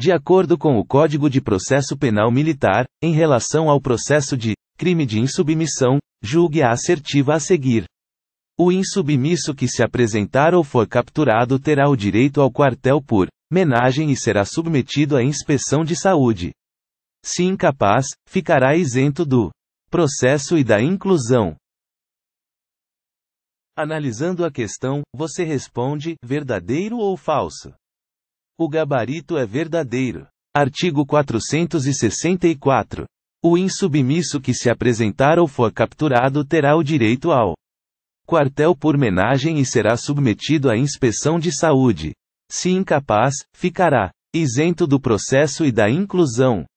De acordo com o Código de Processo Penal Militar, em relação ao processo de crime de insubmissão, julgue a assertiva a seguir. O insubmisso que se apresentar ou for capturado terá o direito ao quartel por menagem e será submetido à inspeção de saúde. Se incapaz, ficará isento do processo e da inclusão. Analisando a questão, você responde verdadeiro ou falso? O gabarito é verdadeiro. Artigo 464. O insubmisso que se apresentar ou for capturado terá o direito ao quartel por menagem e será submetido à inspeção de saúde. Se incapaz, ficará isento do processo e da inclusão.